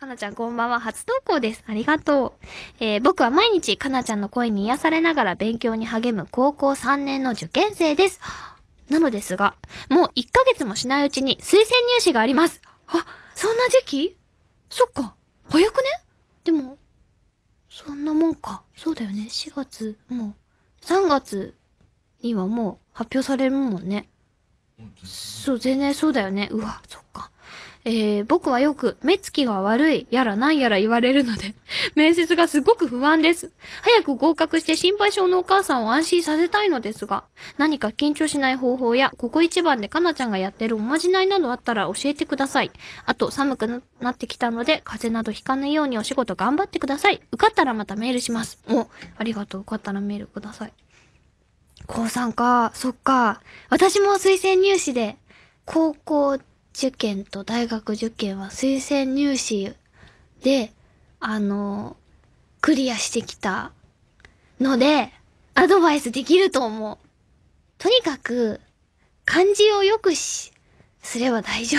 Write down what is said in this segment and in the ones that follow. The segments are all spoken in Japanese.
かなちゃんこんばんは。初投稿です。ありがとう。えー、僕は毎日かなちゃんの声に癒されながら勉強に励む高校3年の受験生です。なのですが、もう1ヶ月もしないうちに推薦入試があります。あ、そんな時期そっか。早くねでも、そんなもんか。そうだよね。4月、もう、3月にはもう発表されるもんね。そう、全然そうだよね。うわ、そっえー、僕はよく目つきが悪いやらなんやら言われるので 面接がすごく不安です。早く合格して心配性のお母さんを安心させたいのですが、何か緊張しない方法や、ここ一番でかなちゃんがやってるおまじないなどあったら教えてください。あと、寒くなってきたので、風邪などひかぬようにお仕事頑張ってください。受かったらまたメールします。お、ありがとう。受かったらメールください。高3か、そっか。私も推薦入試で、高校受験と大学受験は推薦入試で、あの、クリアしてきたので、アドバイスできると思う。とにかく、漢字をよくし、すれば大丈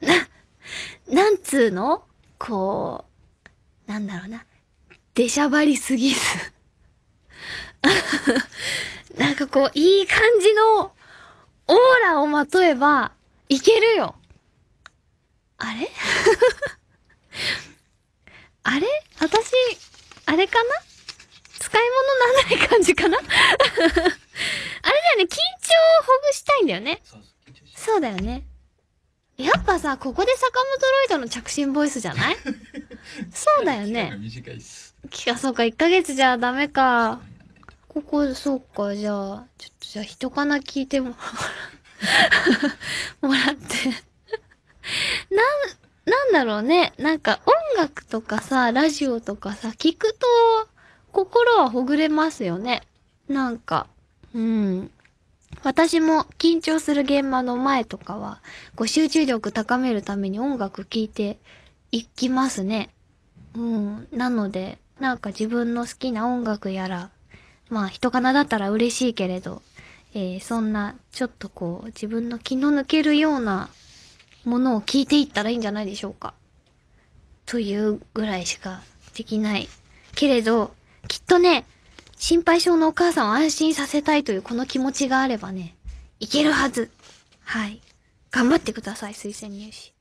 夫だよ。な、なんつうのこう、なんだろうな。出しゃばりすぎず なんかこう、いい感じのオーラをまとえば、いけるよあれ あれ私、あれかな使い物なんない感じかな あれだよね、緊張をほぐしたいんだよね。そうだよね。やっぱさ、ここで坂本ロイドの着信ボイスじゃない そうだよね。短いっす。そうか、1ヶ月じゃダメか。ここ、そうか、じゃあ、ちょっとじゃあ、人かな聞いても。もらって。なん、なんだろうね。なんか音楽とかさ、ラジオとかさ、聞くと心はほぐれますよね。なんか、うん。私も緊張する現場の前とかは、こう集中力高めるために音楽聴いていきますね。うん。なので、なんか自分の好きな音楽やら、まあ人かなだったら嬉しいけれど、えー、そんな、ちょっとこう、自分の気の抜けるようなものを聞いていったらいいんじゃないでしょうか。というぐらいしかできない。けれど、きっとね、心配性のお母さんを安心させたいというこの気持ちがあればね、いけるはず。はい。頑張ってください、推薦入試。